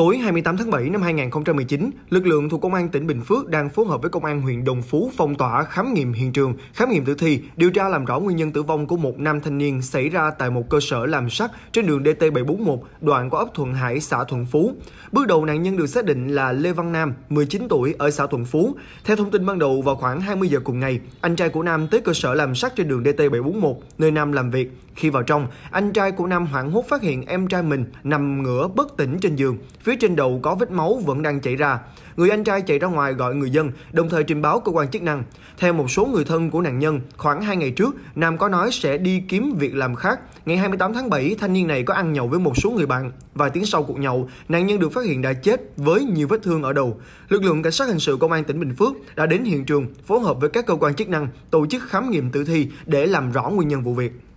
Tối 28 tháng 7 năm 2019, lực lượng thuộc Công an tỉnh Bình Phước đang phối hợp với Công an huyện Đồng Phú phong tỏa khám nghiệm hiện trường, khám nghiệm tử thi, điều tra làm rõ nguyên nhân tử vong của một nam thanh niên xảy ra tại một cơ sở làm sắt trên đường DT741, đoạn qua ấp Thuận Hải, xã Thuận Phú. Bước đầu nạn nhân được xác định là Lê Văn Nam, 19 tuổi ở xã Thuận Phú. Theo thông tin ban đầu, vào khoảng 20 giờ cùng ngày, anh trai của Nam tới cơ sở làm sắt trên đường DT741, nơi Nam làm việc. Khi vào trong, anh trai của Nam hoảng hốt phát hiện em trai mình nằm ngửa bất tỉnh trên giường. Phía Phía trên đầu có vết máu vẫn đang chảy ra. Người anh trai chạy ra ngoài gọi người dân, đồng thời trình báo cơ quan chức năng. Theo một số người thân của nạn nhân, khoảng 2 ngày trước, Nam có nói sẽ đi kiếm việc làm khác. Ngày 28 tháng 7, thanh niên này có ăn nhậu với một số người bạn. Vài tiếng sau cuộc nhậu, nạn nhân được phát hiện đã chết với nhiều vết thương ở đầu. Lực lượng cảnh sát hình sự công an tỉnh Bình Phước đã đến hiện trường, phối hợp với các cơ quan chức năng tổ chức khám nghiệm tử thi để làm rõ nguyên nhân vụ việc.